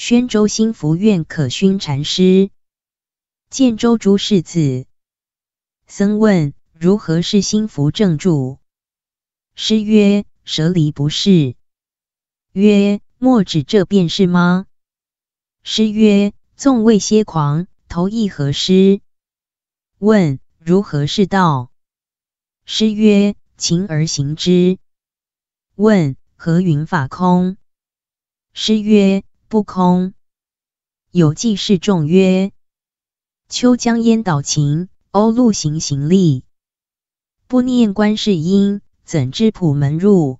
宣州兴福院可薰禅师，建州朱世子。僧问：如何是心佛正著？师曰：舍离不是。曰：莫止这便是吗？师曰：纵未歇狂，头亦何失？问：如何是道？师曰：勤而行之。问：何云法空？师曰：不空有记事众曰：“秋江烟岛晴，鸥鹭行行立。不念观世音，怎知普门入？”